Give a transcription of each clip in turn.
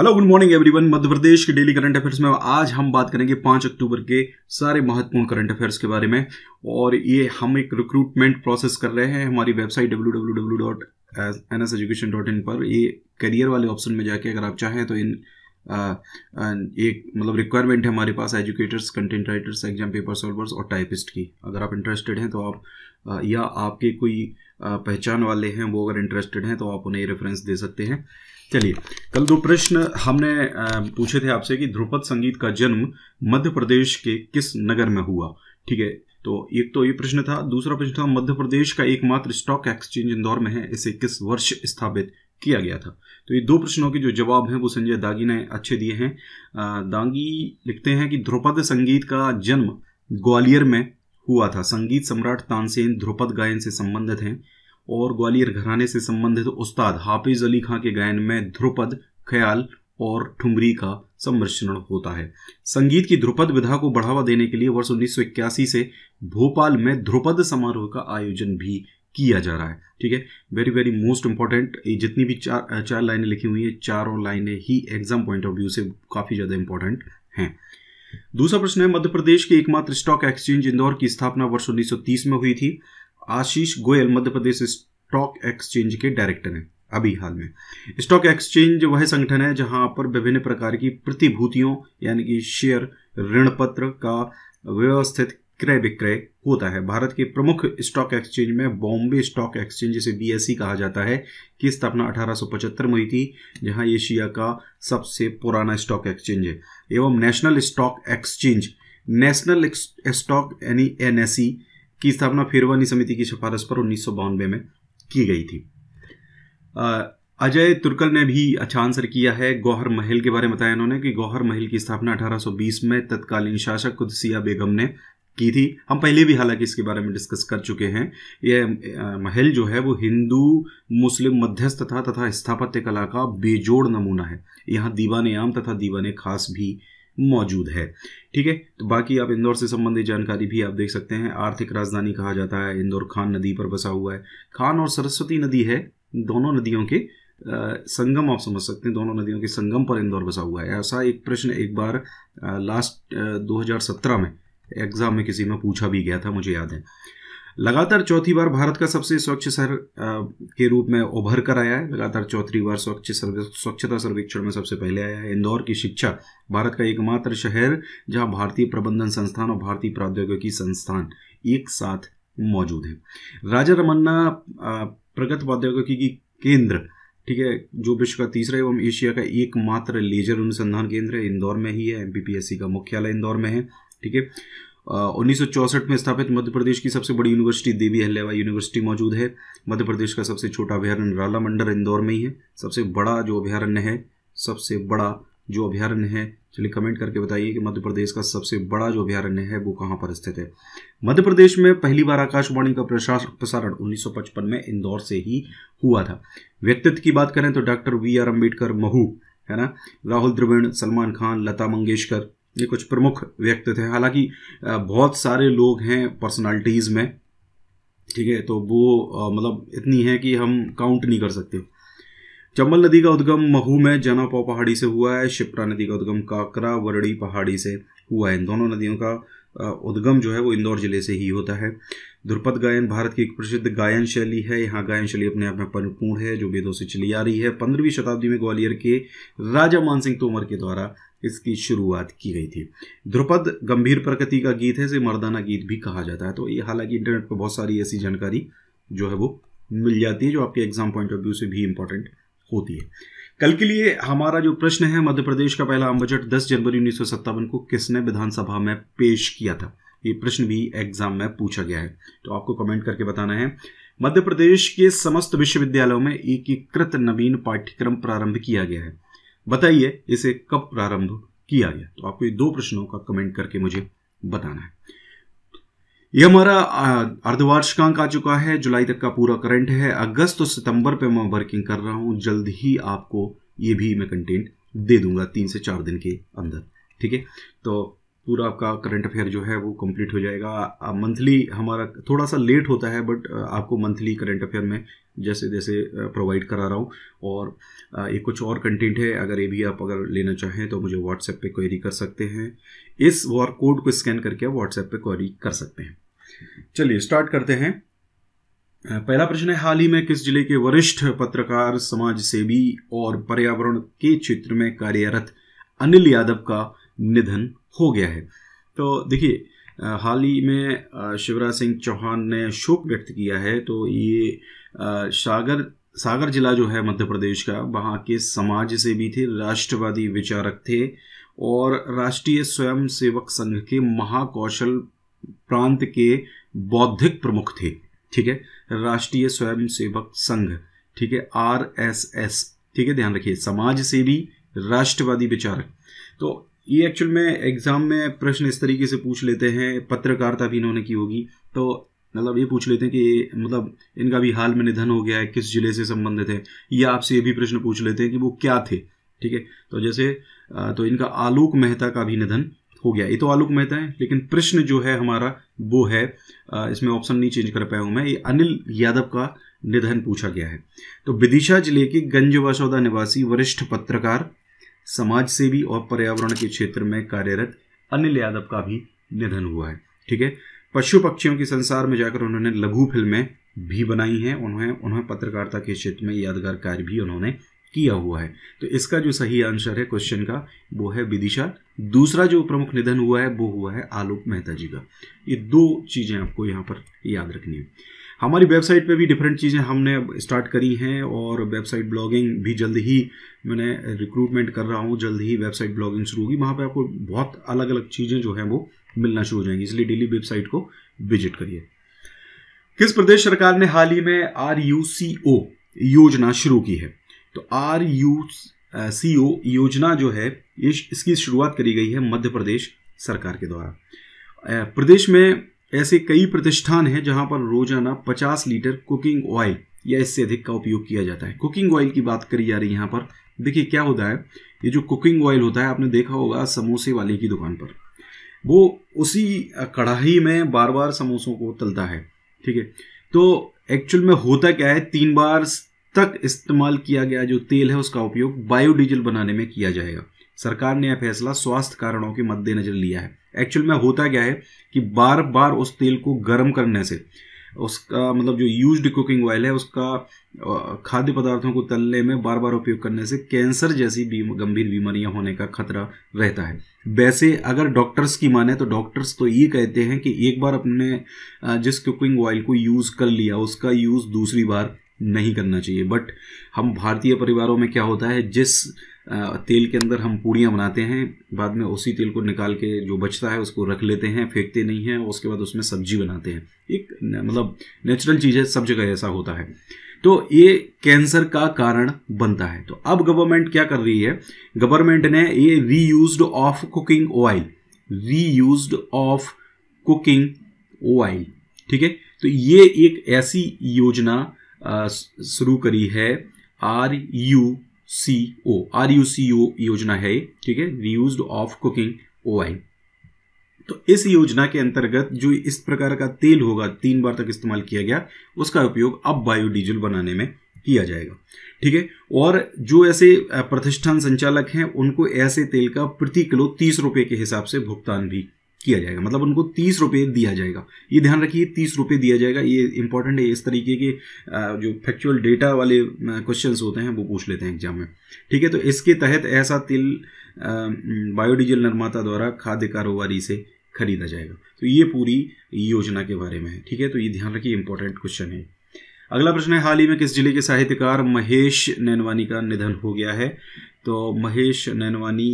hello good morning everyone Madhya Pradesh के daily current affairs में आज हम बात करेंगे पाँच अक्टूबर के सारे महत्वपूर्ण करंट अफेयर्स के बारे में और ये हम एक रिक्रूटमेंट प्रोसेस कर रहे हैं हमारी website W W W dot N S education dot in पर ये करियर वाले ऑप्शन में जाके अगर आप चाहें तो इन एक मतलब रिक्वायरमेंट है हमारे पास educators content writers exam paper solvers और टाइपिस्ट की अगर आप इंटरेस्टेड हैं तो आप या आपके कोई पहचान वाले हैं वो अगर इंटरेस्टेड हैं तो आप उन्हें रेफरेंस दे सकते हैं चलिए कल दो प्रश्न हमने पूछे थे आपसे कि ध्रुपद संगीत का जन्म मध्य प्रदेश के किस नगर में हुआ ठीक है तो एक तो ये प्रश्न था दूसरा प्रश्न था मध्य प्रदेश का एकमात्र स्टॉक एक्सचेंज इंदौर में है इसे किस वर्ष स्थापित किया गया था तो ये दो प्रश्नों के जो जवाब हैं वो संजय दागी ने अच्छे दिए हैं दागी लिखते हैं कि ध्रुपद संगीत का जन्म ग्वालियर में हुआ था संगीत सम्राट तानसेन ध्रुपद गायन से संबंधित हैं और ग्वालियर घराने से संबंधित उस्ताद हाफिज अली खां के गायन में ध्रुपद ख्याल और ठुमरी का संरक्षण होता है संगीत की ध्रुपद विधा को बढ़ावा देने के लिए वर्ष उन्नीस से भोपाल में ध्रुपद समारोह का आयोजन भी किया जा रहा है ठीक है वेरी वेरी मोस्ट इंपॉर्टेंट जितनी भी चार चार लाइनें लिखी हुई हैं चारों लाइनें ही एग्जाम पॉइंट ऑफ व्यू से काफ़ी ज़्यादा इंपॉर्टेंट हैं दूसरा प्रश्न है मध्य प्रदेश के एकमात्र स्टॉक एक्सचेंज इंदौर की स्थापना वर्ष 1930 में हुई थी आशीष गोयल मध्य प्रदेश स्टॉक एक्सचेंज के डायरेक्टर हैं अभी हाल में स्टॉक एक्सचेंज वह संगठन है जहां पर विभिन्न प्रकार की प्रतिभूतियों यानी कि शेयर ऋण पत्र का व्यवस्थित क्रय विक्रय होता है भारत के प्रमुख स्टॉक एक्सचेंज में बॉम्बे स्टॉक एक्सचेंज जिसे बी e कहा जाता है की स्थापना 1875 में हुई थी जहां एशिया का सबसे पुराना स्टॉक एक्सचेंज है एवं national stock exchange national stock यानी एन e की स्थापना फेरवानी समिति की सिफारिश पर उन्नीस में की गई थी अजय तुर्कल ने भी अच्छा आंसर किया है गौहर महल के बारे में बताया इन्होंने कि गौहर महल की स्थापना 1820 में तत्कालीन शासक कुदसिया बेगम ने की थी हम पहले भी हालांकि इसके बारे में डिस्कस कर चुके हैं यह महल जो है वो हिंदू मुस्लिम मध्यस्थता तथा स्थापत्य कला का बेजोड़ नमूना है यहाँ दीवान आम तथा दीवान खास भी मौजूद है ठीक है तो बाकी आप इंदौर से संबंधित जानकारी भी आप देख सकते हैं आर्थिक राजधानी कहा जाता है इंदौर खान नदी पर बसा हुआ है खान और सरस्वती नदी है दोनों नदियों के संगम आप समझ सकते हैं दोनों नदियों के संगम पर इंदौर बसा हुआ है ऐसा एक प्रश्न एक बार लास्ट दो में एग्ज़ाम में किसी में पूछा भी गया था मुझे याद है लगातार चौथी बार भारत का सबसे स्वच्छ शहर के रूप में उभर कर आया है लगातार चौथी बार स्वच्छ स्वच्छता सर्वेक्षण में सबसे पहले आया है इंदौर की शिक्षा भारत का एकमात्र शहर जहां भारतीय प्रबंधन संस्थान और भारतीय प्रौद्योगिकी संस्थान एक साथ मौजूद है राजा रमन्ना प्रगत प्रौद्योगिकी की केंद्र ठीक है जो विश्व का तीसरा एवं एशिया का एकमात्र लेजर अनुसंधान केंद्र है इंदौर में ही है एमपीपीएससी का मुख्यालय इंदौर में है ठीक है उन्नीस में स्थापित मध्य प्रदेश की सबसे बड़ी यूनिवर्सिटी देवी हल्लेवा यूनिवर्सिटी मौजूद है मध्य प्रदेश का सबसे छोटा अभ्यारण्य राला मंडल इंदौर में ही है सबसे बड़ा जो अभ्यारण्य है सबसे बड़ा जो अभ्यारण्य है चलिए कमेंट करके बताइए कि मध्य प्रदेश का सबसे बड़ा जो अभ्यारण्य है वो कहाँ पर स्थित है मध्य प्रदेश में पहली बार आकाशवाणी का प्रसारण 1955 में इंदौर से ही हुआ था व्यक्तित्व की बात करें तो doctor V R Ambedkar Mhow है ना राहुल द्रविड़ सलमान खान लता मंगेशकर ये कुछ प्रमुख व्यक्ति थे हालांकि बहुत सारे लोग हैं पर्सनालिटीज़ में ठीक है तो वो मतलब इतनी है कि हम काउंट नहीं कर सकते चंबल नदी का उद्गम महू में जनापौ पहाड़ी से हुआ है शिप्रा नदी का उद्गम काकरा वरड़ी पहाड़ी से हुआ है इन दोनों नदियों का उद्गम जो है वो इंदौर जिले से ही होता है ध्रुपद गायन भारत की एक प्रसिद्ध गायन शैली है यहाँ गायन शैली अपने आप में परिपूर्ण है जो वेदों से चली आ रही है पंद्रहवीं शताब्दी में ग्वालियर के राजा मानसिंह तोमर के द्वारा इसकी शुरुआत की गई थी ध्रुपद गंभीर प्रकृति का गीत है इसे मर्दाना गीत भी कहा जाता है तो ये हालांकि इंटरनेट पर बहुत सारी ऐसी जानकारी जो है वो मिल जाती है जो आपके एग्जाम पॉइंट ऑफ व्यू से भी इम्पोर्टेंट होती है कल के लिए हमारा जो प्रश्न है मध्य प्रदेश का पहला आम बजट 10 जनवरी उन्नीस को किसने विधानसभा में पेश किया था ये प्रश्न भी एग्जाम में पूछा गया है तो आपको कमेंट करके बताना है मध्य प्रदेश के समस्त विश्वविद्यालयों में एकीकृत नवीन पाठ्यक्रम प्रारंभ किया गया है बताइए इसे कब प्रारंभ किया गया तो आपको ये दो प्रश्नों का कमेंट करके मुझे बताना है यह हमारा अर्धवार्षिकांक आ चुका है जुलाई तक का पूरा करंट है अगस्त और सितंबर पे मैं वर्किंग कर रहा हूं जल्द ही आपको ये भी मैं कंटेंट दे दूंगा तीन से चार दिन के अंदर ठीक है तो पूरा आपका करंट अफेयर जो है वो कंप्लीट हो जाएगा मंथली हमारा थोड़ा सा लेट होता है बट आपको मंथली करंट अफेयर में जैसे जैसे प्रोवाइड करा रहा हूँ और ये कुछ और कंटेंट है अगर ये भी आप अगर लेना चाहें तो मुझे व्हाट्सएप पे क्वेरी कर सकते हैं इस वार कोड को स्कैन करके आप व्हाट्सएप पे क्वेरी कर सकते हैं चलिए स्टार्ट करते हैं पहला प्रश्न है हाल ही में किस जिले के वरिष्ठ पत्रकार समाज सेवी और पर्यावरण के क्षेत्र में कार्यरत अनिल यादव का निधन हो गया है तो देखिए हाल ही में शिवराज सिंह चौहान ने शोक व्यक्त किया है तो ये सागर सागर जिला जो है मध्य प्रदेश का वहाँ के समाज से भी थे राष्ट्रवादी विचारक थे और राष्ट्रीय स्वयं सेवक संघ के महाकौशल प्रांत के बौद्धिक प्रमुख थे ठीक है राष्ट्रीय स्वयं सेवक संघ ठीक है आर एस एस ठीक है ध्यान रखिए समाज से भी राष्ट्रवादी विचारक तो ये एक्चुअल में एग्ज़ाम में प्रश्न इस तरीके से पूछ लेते हैं पत्रकारिता भी इन्होंने की होगी तो मतलब ये पूछ लेते हैं कि मतलब इनका भी हाल में निधन हो गया है किस जिले से संबंधित है या आपसे ये भी प्रश्न पूछ लेते हैं कि वो क्या थे ठीक है तो जैसे तो इनका आलोक मेहता का भी निधन हो गया ये तो आलोक मेहता है लेकिन प्रश्न जो है हमारा वो है इसमें ऑप्शन नहीं चेंज कर पाया हूँ मैं ये अनिल यादव का निधन पूछा गया है तो विदिशा जिले के गंजवासौदा निवासी वरिष्ठ पत्रकार समाज सेवी और पर्यावरण के क्षेत्र में कार्यरत अनिल यादव का भी निधन हुआ है ठीक है पशु पक्षियों के संसार में जाकर उन्होंने लघु फिल्में भी बनाई हैं उन्होंने उन्होंने पत्रकारिता के क्षेत्र में यादगार कार्य भी उन्होंने किया हुआ है तो इसका जो सही आंसर है क्वेश्चन का वो है विदिशा दूसरा जो प्रमुख निधन हुआ है वो हुआ है आलोक मेहता जी का ये दो चीज़ें आपको यहाँ पर याद रखनी है हमारी वेबसाइट पे भी डिफरेंट चीज़ें हमने स्टार्ट करी हैं और वेबसाइट ब्लॉगिंग भी जल्द ही मैंने रिक्रूटमेंट कर रहा हूँ जल्द ही वेबसाइट ब्लॉगिंग शुरू होगी वहाँ पे आपको बहुत अलग अलग चीज़ें जो हैं वो मिलना शुरू हो जाएंगी इसलिए डेली वेबसाइट को विजिट करिए किस प्रदेश सरकार ने हाल ही में आर योजना शुरू की है तो आर ओ योजना जो है इसकी शुरुआत करी गई है मध्य प्रदेश सरकार के द्वारा प्रदेश में ऐसे कई प्रतिष्ठान हैं जहां पर रोजाना 50 लीटर कुकिंग ऑयल या इससे अधिक का उपयोग किया जाता है कुकिंग ऑयल की बात करी जा रही है यहाँ पर देखिए क्या होता है ये जो कुकिंग ऑयल होता है आपने देखा होगा समोसे वाले की दुकान पर वो उसी कढ़ाही में बार बार समोसों को तलता है ठीक है तो एक्चुअल में होता क्या है तीन बार तक इस्तेमाल किया गया जो तेल है उसका उपयोग बायोडीजल बनाने में किया जाएगा सरकार ने यह फैसला स्वास्थ्य कारणों के मद्देनजर लिया है एक्चुअल में होता क्या है कि बार बार उस तेल को गर्म करने से उसका मतलब जो यूज्ड कुकिंग ऑयल है उसका खाद्य पदार्थों को तलने में बार बार उपयोग करने से कैंसर जैसी बीम, गंभीर बीमारियां होने का खतरा रहता है वैसे अगर डॉक्टर्स की माने तो डॉक्टर्स तो ये कहते हैं कि एक बार अपने जिस कुकिंग ऑयल को यूज़ कर लिया उसका यूज़ दूसरी बार नहीं करना चाहिए बट हम भारतीय परिवारों में क्या होता है जिस तेल के अंदर हम पूड़ियाँ बनाते हैं बाद में उसी तेल को निकाल के जो बचता है उसको रख लेते हैं फेंकते नहीं हैं उसके बाद उसमें सब्जी बनाते हैं एक मतलब नेचुरल चीज़ है सब जगह ऐसा होता है तो ये कैंसर का कारण बनता है तो अब गवर्नमेंट क्या कर रही है गवर्नमेंट ने ये reuse of cooking oil reuse of cooking oil ठीक है तो ये एक ऐसी योजना शुरू करी है R U C O R U C O योजना है ठीक है reuse of cooking O I तो इस योजना के अंतर्गत जो इस प्रकार का तेल होगा तीन बार तक इस्तेमाल किया गया उसका उपयोग अब बायोडीजल बनाने में किया जाएगा ठीक है और जो ऐसे प्रतिष्ठान संचालक हैं उनको ऐसे तेल का प्रति किलो तीस रुपए के हिसाब से भुगतान भी किया जाएगा मतलब उनको तीस रुपये दिया जाएगा ये ध्यान रखिए तीस रुपये दिया जाएगा ये इंपॉर्टेंट है इस तरीके के जो फैक्चुअल डेटा वाले क्वेश्चन होते हैं वो पूछ लेते हैं एग्जाम में ठीक है तो इसके तहत ऐसा तिल बायोडीजल निर्माता द्वारा खाद्य कारोबारी से खरीदा जाएगा तो ये पूरी योजना के बारे में है ठीक है तो ये ध्यान रखिए इंपॉर्टेंट क्वेश्चन है अगला प्रश्न है हाल ही में किस जिले के साहित्यकार महेश नैनवानी का निधन हो गया है तो महेश नैनवानी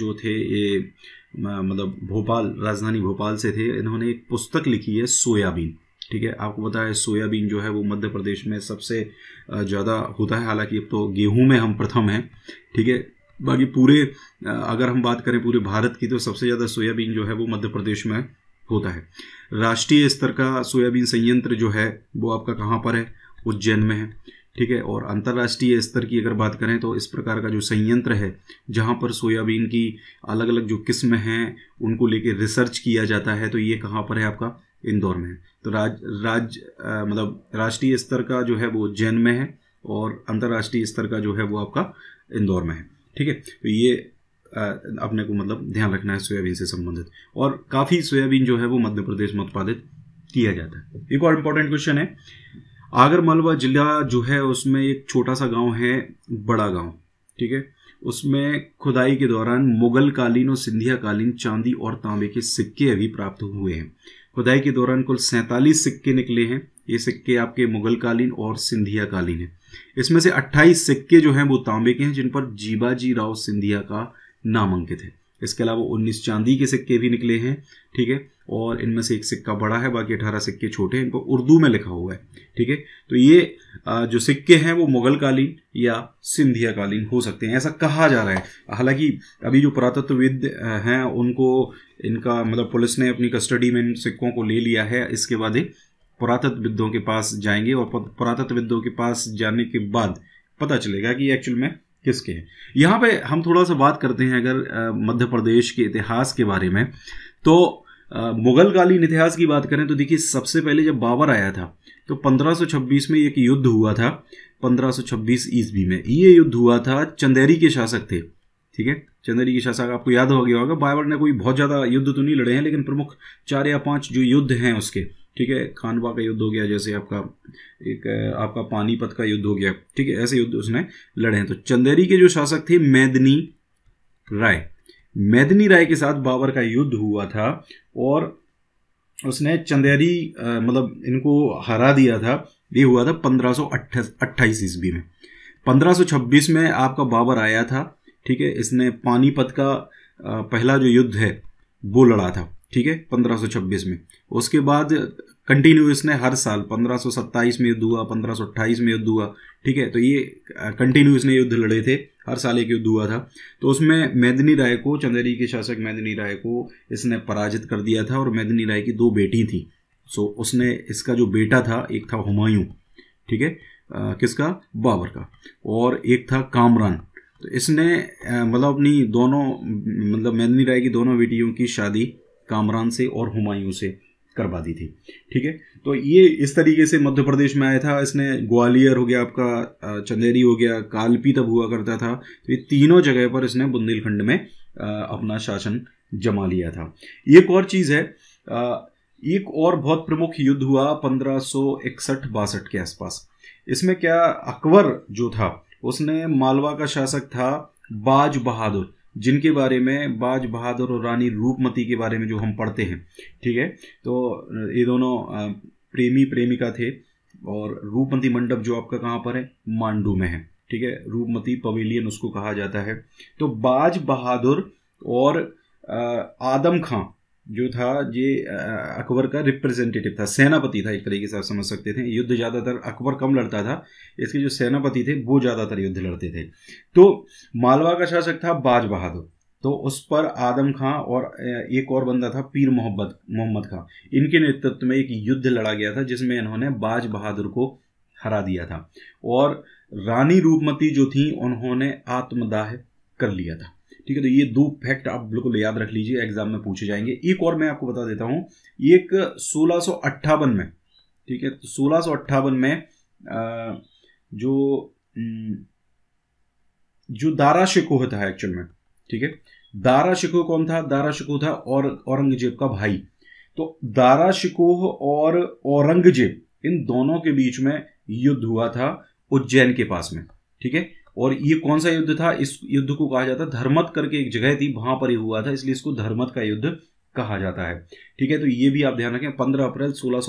जो थे ये मतलब भोपाल राजधानी भोपाल से थे इन्होंने एक पुस्तक लिखी है सोयाबीन ठीक है आपको पता है सोयाबीन जो है वो मध्य प्रदेश में सबसे ज़्यादा होता है हालांकि अब तो गेहूं में हम प्रथम हैं ठीक है बाकी पूरे अगर हम बात करें पूरे भारत की तो सबसे ज़्यादा सोयाबीन जो है वो मध्य प्रदेश में होता है राष्ट्रीय स्तर का सोयाबीन संयंत्र जो है वो आपका कहाँ पर है उज्जैन में है ठीक है और अंतर्राष्ट्रीय स्तर की अगर बात करें तो इस प्रकार का जो संयंत्र है जहाँ पर सोयाबीन की अलग अलग जो किस्म हैं उनको लेके रिसर्च किया जाता है तो ये कहाँ पर है आपका इंदौर में है तो राज राज आ, मतलब राष्ट्रीय स्तर का जो है वो जैन में है और अंतर्राष्ट्रीय स्तर का जो है वो आपका इंदौर में है ठीक है तो ये अपने को मतलब ध्यान रखना है सोयाबीन से संबंधित और काफ़ी सोयाबीन जो है वो मध्य प्रदेश में उत्पादित किया जाता है एक और इम्पोर्टेंट क्वेश्चन है आगर मालवा जिला जो है उसमें एक छोटा सा गांव है बड़ा गांव ठीक है उसमें खुदाई के दौरान मुगल कालीन और सिंधिया कालीन चांदी और तांबे के सिक्के अभी प्राप्त हुए हैं खुदाई के दौरान कुल सैंतालीस सिक्के निकले हैं ये सिक्के आपके मुगल कालीन और सिंधिया कालीन है इसमें से 28 सिक्के जो हैं वो तांबे के हैं जिन पर जीबाजी राव सिंधिया का नाम अंकित है इसके अलावा 19 चांदी के सिक्के भी निकले हैं ठीक है और इनमें से एक सिक्का बड़ा है बाकी अठारह सिक्के छोटे हैं इनको उर्दू में लिखा हुआ है ठीक है तो ये जो सिक्के हैं वो मुगल कालीन या सिंधिया कालीन हो सकते हैं ऐसा कहा जा रहा है हालांकि अभी जो पुरातत्वविद हैं उनको इनका मतलब पुलिस ने अपनी कस्टडी में इन सिक्कों को ले लिया है इसके बाद ही पुरातत्वविदों के पास जाएंगे और पुरातत्वविदों के पास जाने के बाद पता चलेगा कि एक्चुअल में किसके यहाँ पे हम थोड़ा सा बात करते हैं अगर मध्य प्रदेश के इतिहास के बारे में तो मुगलकालीन इतिहास की बात करें तो देखिए सबसे पहले जब बाबर आया था तो 1526 में एक युद्ध हुआ था 1526 ईस्वी में ये युद्ध हुआ था चंदेरी के शासक थे ठीक है चंदेरी के शासक आपको याद हो गया होगा बाबर ने कोई बहुत ज़्यादा युद्ध तो नहीं लड़े हैं लेकिन प्रमुख चार या पाँच जो युद्ध हैं उसके ठीक है खानवा का युद्ध हो गया जैसे आपका एक आपका पानीपत का युद्ध हो गया ठीक है ऐसे युद्ध उसने लड़े हैं तो चंदेरी के जो शासक थे मैदनी राय मैदनी राय के साथ बाबर का युद्ध हुआ था और उसने चंदेरी मतलब इनको हरा दिया था ये हुआ था पंद्रह सौ ईस्वी में 1526 में आपका बाबर आया था ठीक है इसने पानीपत का पहला जो युद्ध है वो लड़ा था ठीक है 1526 में उसके बाद कंटिन्यू इसने हर साल 1527 में युद्ध हुआ 1528 में युद्ध हुआ ठीक है तो ये कंटिन्यू इसने युद्ध लड़े थे हर साल एक युद्ध हुआ था तो उसमें मैदनी राय को चंदेरी के शासक मैदनी राय को इसने पराजित कर दिया था और मैदनी राय की दो बेटी थी सो उसने इसका जो बेटा था एक था हुमायूं ठीक है किसका बाबर का और एक था कामरान तो इसने मतलब अपनी दोनों मतलब मैदनी राय की दोनों बेटियों की शादी कामरान से और हुमायूं से करवा दी थी ठीक है तो ये इस तरीके से मध्य प्रदेश में आया था इसने ग्वालियर हो गया आपका चंदेरी हो गया कालपी तब हुआ करता था तो ये तीनों जगह पर इसने बुंदेलखंड में अपना शासन जमा लिया था एक और चीज़ है एक और बहुत प्रमुख युद्ध हुआ पंद्रह सौ इकसठ बासठ के आसपास इसमें क्या अकबर जो था उसने मालवा का शासक था बाज बहादुर जिनके बारे में बाज बहादुर और रानी रूपमती के बारे में जो हम पढ़ते हैं ठीक है तो ये दोनों प्रेमी प्रेमिका थे और रूपमती मंडप जो आपका कहाँ पर है मांडू में है ठीक है रूपमती पवेलियन उसको कहा जाता है तो बाज बहादुर और आदम खां जो था ये अकबर का रिप्रेजेंटेटिव था सेनापति था एक तरीके से आप समझ सकते थे युद्ध ज़्यादातर अकबर कम लड़ता था इसके जो सेनापति थे वो ज़्यादातर युद्ध लड़ते थे तो मालवा का शासक था बाज बहादुर तो उस पर आदम खां और एक और बंदा था पीर मोहम्मद मोहम्मद खां इनके नेतृत्व में एक युद्ध लड़ा गया था जिसमें इन्होंने बाज बहादुर को हरा दिया था और रानी रूपमती जो थी उन्होंने आत्मदाह कर लिया था ठीक है तो ये दो फैक्ट आप बिल्कुल याद रख लीजिए एग्जाम में पूछे जाएंगे एक और मैं आपको बता देता हूँ एक सोलह में ठीक है तो सोलह में जो जो दारा शिकोह था एक्चुअल में ठीक है दारा शिकोह कौन था दारा शिकोह था और औरंगजेब का भाई तो दारा शिकोह और औरंगजेब इन दोनों के बीच में युद्ध हुआ था उज्जैन के पास में ठीक है और ये कौन सा युद्ध था इस युद्ध को कहा जाता है धर्मत करके एक जगह थी वहां पर ये हुआ था इसलिए इसको धर्मत का युद्ध कहा जाता है ठीक है तो ये भी आप ध्यान रखें पंद्रह अप्रैल सोलह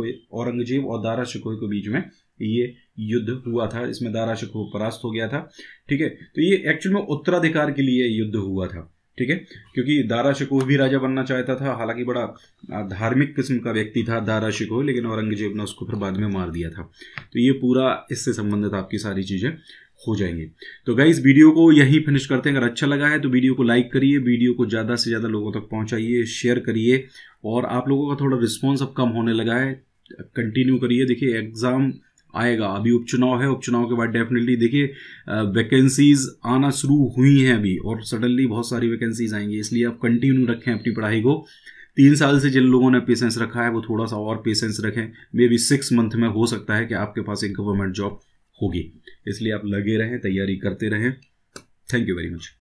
को औरंगजेब और दारा शिकोह के बीच में ये युद्ध हुआ था इसमें दारा शिकोह परास्त हो गया था ठीक है तो ये एक्चुअल में उत्तराधिकार के लिए युद्ध हुआ था ठीक है क्योंकि दारा शिकोह भी राजा बनना चाहता था हालांकि बड़ा धार्मिक किस्म का व्यक्ति था दारा शिकोह लेकिन औरंगजेब ने उसको फिर बाद में मार दिया था तो ये पूरा इससे संबंधित आपकी सारी चीज़ें हो जाएंगे तो गाइज वीडियो को यहीं फिनिश करते हैं अगर अच्छा लगा है तो वीडियो को लाइक करिए वीडियो को ज़्यादा से ज़्यादा लोगों तक पहुँचाइए शेयर करिए और आप लोगों का थोड़ा रिस्पॉन्स अब कम होने लगा है कंटिन्यू करिए देखिए एग्ज़ाम आएगा अभी उपचुनाव है उपचुनाव के बाद डेफिनेटली देखिए वैकेंसीज आना शुरू हुई हैं अभी और सडनली बहुत सारी वैकेंसीज आएंगी इसलिए आप कंटिन्यू रखें अपनी पढ़ाई को तीन साल से जिन लोगों ने पेशेंस रखा है वो थोड़ा सा और पेशेंस रखें मे बी सिक्स मंथ में हो सकता है कि आपके पास एक गवर्नमेंट जॉब होगी इसलिए आप लगे रहें तैयारी करते रहें थैंक यू वेरी मच